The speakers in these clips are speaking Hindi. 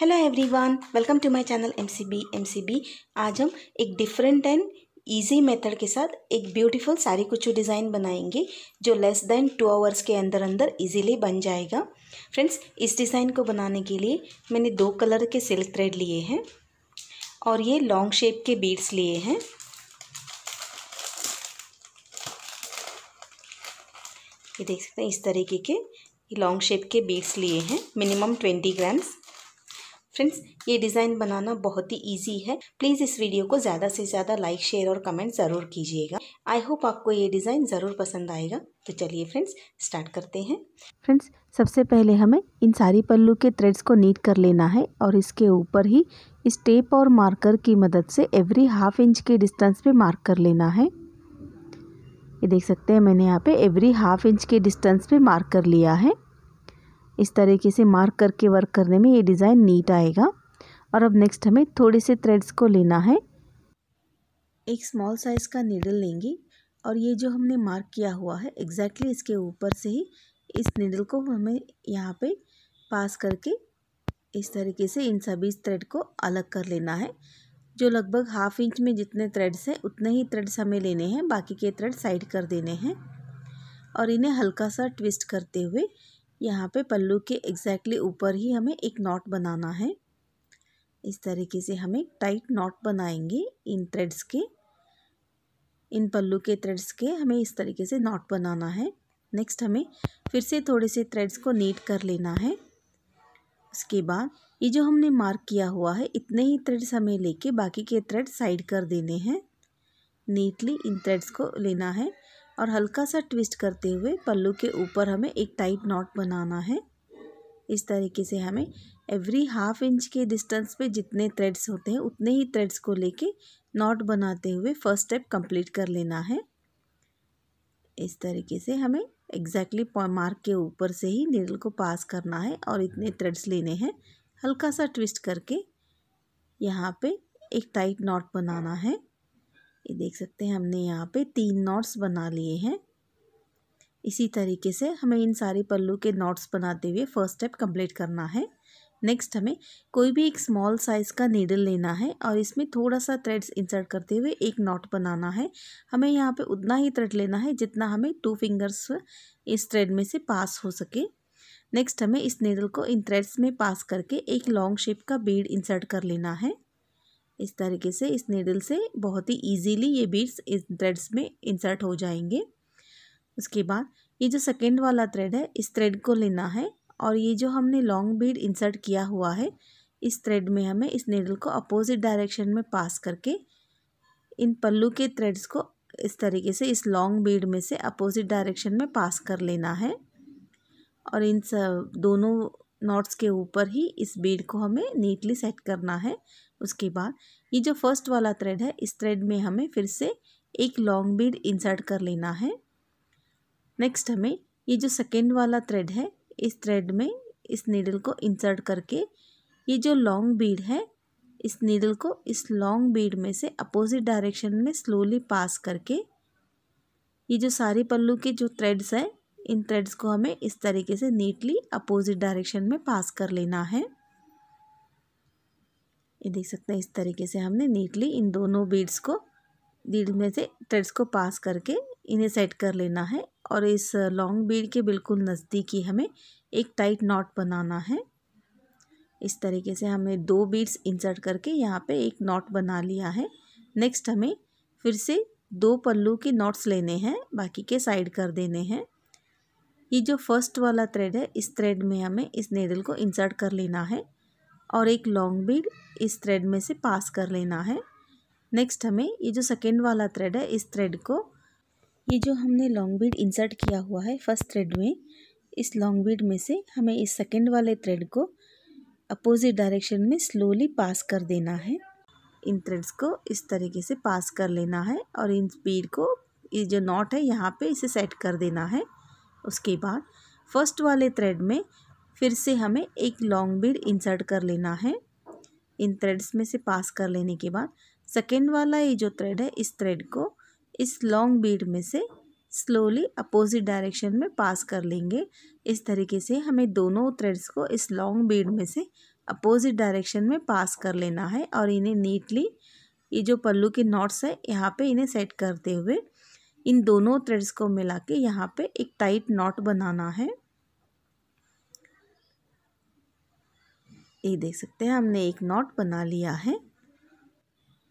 hello everyone welcome to my channel MCB MCB आज हम एक डिफरेंट एंड इजी मेथड के साथ एक ब्यूटीफुल सारी कुछ डिज़ाइन बनाएंगे जो लेस देन टू आवर्स के अंदर अंदर इजीली बन जाएगा फ्रेंड्स इस डिज़ाइन को बनाने के लिए मैंने दो कलर के सिल्क थ्रेड लिए हैं और ये लॉन्ग शेप के बीड्स लिए हैं ये देख सकते हैं इस तरीके के लॉन्ग शेप के बीड्स लिए हैं मिनिमम ट्वेंटी ग्राम्स फ्रेंड्स ये डिज़ाइन बनाना बहुत ही ईजी है प्लीज़ इस वीडियो को ज़्यादा से ज़्यादा लाइक शेयर और कमेंट ज़रूर कीजिएगा आई होप आपको ये डिज़ाइन ज़रूर पसंद आएगा तो चलिए फ्रेंड्स स्टार्ट करते हैं फ्रेंड्स सबसे पहले हमें इन सारी पल्लू के थ्रेड्स को नीट कर लेना है और इसके ऊपर ही इस टेप और मार्कर की मदद से एवरी हाफ इंच के डिस्टेंस पे मार्क कर लेना है ये देख सकते हैं मैंने यहाँ पे एवरी हाफ इंच के डिस्टेंस पे मार्क कर लिया है इस तरीके से मार्क करके वर्क करने में ये डिज़ाइन नीट आएगा और अब नेक्स्ट हमें थोड़े से थ्रेड्स को लेना है एक स्मॉल साइज़ का नीडल लेंगे और ये जो हमने मार्क किया हुआ है एग्जैक्टली इसके ऊपर से ही इस नीडल को हमें यहाँ पे पास करके इस तरीके से इन सभी थ्रेड को अलग कर लेना है जो लगभग हाफ इंच में जितने थ्रेड्स हैं उतने ही थ्रेड्स हमें लेने हैं बाकी के थ्रेड साइड कर देने हैं और इन्हें हल्का सा ट्विस्ट करते हुए यहाँ पे पल्लू के एग्जैक्टली ऊपर ही हमें एक नॉट बनाना है इस तरीके से हमें टाइट नॉट बनाएंगे इन थ्रेड्स के इन पल्लू के थ्रेड्स के हमें इस तरीके से नॉट बनाना है नेक्स्ट हमें फिर से थोड़े से थ्रेड्स को नीट कर लेना है उसके बाद ये जो हमने मार्क किया हुआ है इतने ही थ्रेड्स हमें लेके बाकी के थ्रेड साइड कर देने हैं नीटली इन थ्रेड्स को लेना है और हल्का सा ट्विस्ट करते हुए पल्लू के ऊपर हमें एक टाइट नॉट बनाना है इस तरीके से हमें एवरी हाफ इंच के डिस्टेंस पे जितने थ्रेड्स होते हैं उतने ही थ्रेड्स को लेके नॉट बनाते हुए फर्स्ट स्टेप कंप्लीट कर लेना है इस तरीके से हमें एग्जैक्टली मार्क के ऊपर से ही नीडल को पास करना है और इतने थ्रेड्स लेने हैं हल्का सा ट्विस्ट करके यहाँ पे एक टाइट नॉट बनाना है ये देख सकते हैं हमने यहाँ पे तीन नॉट्स बना लिए हैं इसी तरीके से हमें इन सारे पल्लू के नॉट्स बनाते हुए फर्स्ट स्टेप कंप्लीट करना है नेक्स्ट हमें कोई भी एक स्मॉल साइज़ का नीडल लेना है और इसमें थोड़ा सा थ्रेड्स इंसर्ट करते हुए एक नॉट बनाना है हमें यहाँ पे उतना ही थ्रेड लेना है जितना हमें टू फिंगर्स इस थ्रेड में से पास हो सके नेक्स्ट हमें इस नीडल को इन थ्रेड्स में पास करके एक लॉन्ग शेप का बीड इंसर्ट कर लेना है इस तरीके से इस नीडल से बहुत ही इजीली ये बीड्स इस थ्रेड्स में इंसर्ट हो जाएंगे उसके बाद ये जो सेकेंड वाला थ्रेड है इस थ्रेड को लेना है और ये जो हमने लॉन्ग बीड इंसर्ट किया हुआ है इस थ्रेड में हमें इस नीडल को अपोजिट डायरेक्शन में पास करके इन पल्लू के थ्रेड्स को इस तरीके से इस लॉन्ग बीड में से अपोजिट डायरेक्शन में पास कर लेना है और इन सब दोनों नॉट्स के ऊपर ही इस बीड को हमें नीटली सेट करना है उसके बाद ये जो फर्स्ट वाला थ्रेड है इस थ्रेड में हमें फिर से एक लॉन्ग बीड इंसर्ट कर लेना है नेक्स्ट हमें ये जो सेकेंड वाला थ्रेड है इस थ्रेड में इस नीडल को इंसर्ट करके ये जो लॉन्ग बीड है इस नीडल को इस लॉन्ग बीड में से अपोजिट डायरेक्शन में स्लोली पास करके ये जो सारी पल्लू के जो थ्रेड्स हैं इन थ्रेड्स को हमें इस तरीके से नीटली अपोजिट डायरेक्शन में पास कर लेना है ये देख सकते हैं इस तरीके से हमने नीटली इन दोनों बीड्स को बीड में से थ्रेड्स को पास करके इन्हें सेट कर लेना है और इस लॉन्ग बीड के बिल्कुल नज़दीक ही हमें एक टाइट नॉट बनाना है इस तरीके से हमने दो बीड्स इंसर्ट करके यहाँ पे एक नॉट बना लिया है नेक्स्ट हमें फिर से दो पल्लू के नॉट्स लेने हैं बाकी के साइड कर देने हैं ये जो फर्स्ट वाला थ्रेड है इस थ्रेड में हमें इस नेडल को इंसर्ट कर लेना है और एक लॉन्ग बीड इस थ्रेड में से पास कर लेना है नेक्स्ट हमें ये जो सेकेंड वाला थ्रेड है इस थ्रेड को ये जो हमने लॉन्ग बीड इंसर्ट किया हुआ है फर्स्ट थ्रेड में इस लॉन्ग बीड में से हमें इस सेकेंड वाले थ्रेड को अपोजिट डायरेक्शन में स्लोली पास कर देना है इन थ्रेड्स को इस तरीके से पास कर लेना है और इन बीड को ये जो नॉट है यहाँ पे इसे सेट कर देना है उसके बाद फर्स्ट वाले थ्रेड में फिर से हमें एक लॉन्ग बीड इंसर्ट कर लेना है इन थ्रेड्स में से पास कर लेने के बाद सेकेंड वाला ये जो थ्रेड है इस थ्रेड को इस लॉन्ग बीड में से स्लोली अपोजिट डायरेक्शन में पास कर लेंगे इस तरीके से हमें दोनों थ्रेड्स को इस लॉन्ग बीड में से अपोजिट डायरेक्शन में पास कर लेना है और इन्हें नीटली ये जो पल्लू के नॉट्स है यहाँ पे इन्हें सेट करते हुए इन दोनों थ्रेड्स को मिला के यहाँ पर एक टाइट नॉट बनाना है ये देख सकते हैं हमने एक नॉट बना लिया है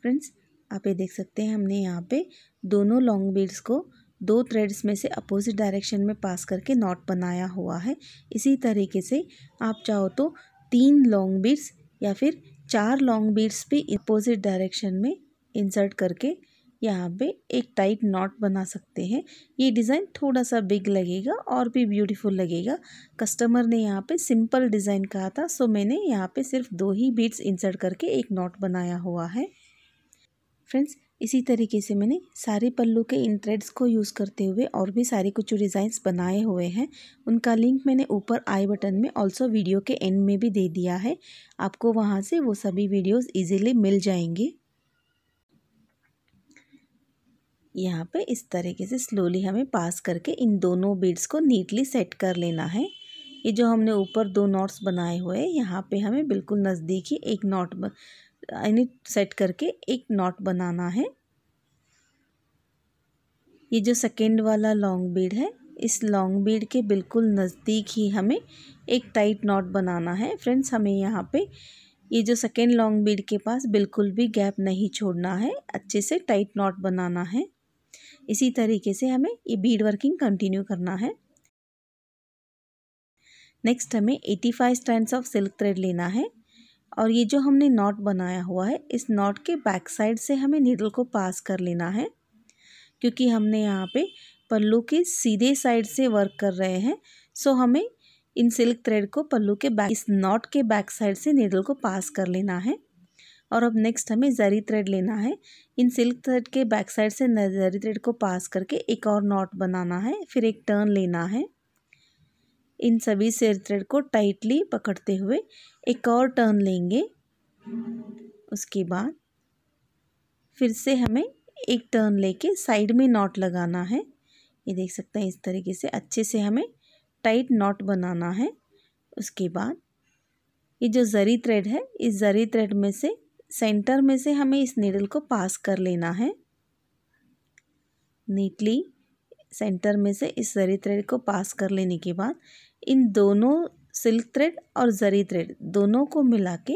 फ्रेंड्स आप ये देख सकते हैं हमने यहाँ पे दोनों लॉन्ग बीड्स को दो थ्रेड्स में से अपोजिट डायरेक्शन में पास करके नॉट बनाया हुआ है इसी तरीके से आप चाहो तो तीन लॉन्ग बीड्स या फिर चार लॉन्ग बीड्स भी अपोजिट डायरेक्शन में इंसर्ट करके यहाँ पे एक टाइट नॉट बना सकते हैं ये डिज़ाइन थोड़ा सा बिग लगेगा और भी ब्यूटीफुल लगेगा कस्टमर ने यहाँ पे सिंपल डिज़ाइन कहा था सो मैंने यहाँ पे सिर्फ दो ही बीट्स इंसर्ट करके एक नॉट बनाया हुआ है फ्रेंड्स इसी तरीके से मैंने सारे पल्लू के इन थ्रेड्स को यूज़ करते हुए और भी सारे कुछ डिज़ाइंस बनाए हुए हैं उनका लिंक मैंने ऊपर आई बटन में ऑल्सो वीडियो के एंड में भी दे दिया है आपको वहाँ से वो सभी वीडियोज़ ईजिली मिल जाएंगे यहाँ पे इस तरीके से स्लोली हमें पास करके इन दोनों बीड्स को नीटली सेट कर लेना है ये जो हमने ऊपर दो नॉट्स बनाए हुए हैं यहाँ पे हमें बिल्कुल नज़दीक ही एक नॉट यानी सेट करके एक नॉट बनाना है ये जो सेकेंड वाला लॉन्ग बीड है इस लॉन्ग बीड के बिल्कुल नज़दीक ही हमें एक टाइट नॉट बनाना है फ्रेंड्स हमें यहाँ पे ये जो सेकेंड लॉन्ग बीड के पास बिल्कुल भी गैप नहीं छोड़ना है अच्छे से टाइट नॉट बनाना है इसी तरीके से हमें ये बीड वर्किंग कंटिन्यू करना है नेक्स्ट हमें 85 five strand of silk thread लेना है और ये जो हमने नॉट बनाया हुआ है इस नॉट के बैक साइड से हमें नीडल को पास कर लेना है क्योंकि हमने यहाँ पे पल्लू के सीधे साइड से वर्क कर रहे हैं सो हमें इन सिल्क थ्रेड को पल्लू के बैक इस नॉट के बैक साइड से नीडल को पास कर लेना है और अब नेक्स्ट हमें जरी थ्रेड लेना है इन सिल्क थ्रेड के बैक साइड से जरी थ्रेड को पास करके एक और नॉट बनाना है फिर एक टर्न लेना है इन सभी से थ्रेड को टाइटली पकड़ते हुए एक और टर्न लेंगे उसके बाद फिर से हमें एक टर्न लेके साइड में नॉट लगाना है ये देख सकते हैं इस तरीके से अच्छे से हमें टाइट नॉट बनाना है उसके बाद ये जो जरी थ्रेड है इस जरी थ्रेड में से सेंटर में से हमें इस नीडल को पास कर लेना है नीटली सेंटर में से इस जरी थ्रेड को पास कर लेने के बाद इन दोनों सिल्क थ्रेड और जरी थ्रेड दोनों को मिला के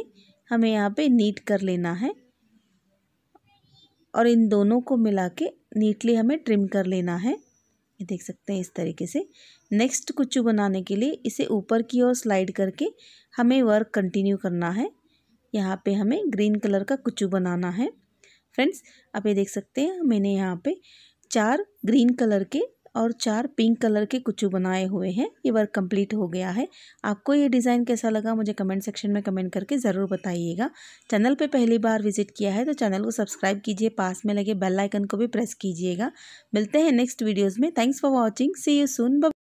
हमें यहाँ पे नीट कर लेना है और इन दोनों को मिला के नीटली हमें ट्रिम कर लेना है ये देख सकते हैं इस तरीके से नेक्स्ट कुचू बनाने के लिए इसे ऊपर की ओर स्लाइड करके हमें वर्क कंटिन्यू करना है यहाँ पे हमें ग्रीन कलर का कुचू बनाना है फ्रेंड्स आप ये देख सकते हैं मैंने यहाँ पे चार ग्रीन कलर के और चार पिंक कलर के कुचू बनाए हुए हैं ये वर्क कंप्लीट हो गया है आपको ये डिज़ाइन कैसा लगा मुझे कमेंट सेक्शन में कमेंट करके ज़रूर बताइएगा चैनल पे पहली बार विजिट किया है तो चैनल को सब्सक्राइब कीजिए पास में लगे बेल आइकन को भी प्रेस कीजिएगा मिलते हैं नेक्स्ट वीडियोज़ में thanks for watching see you soon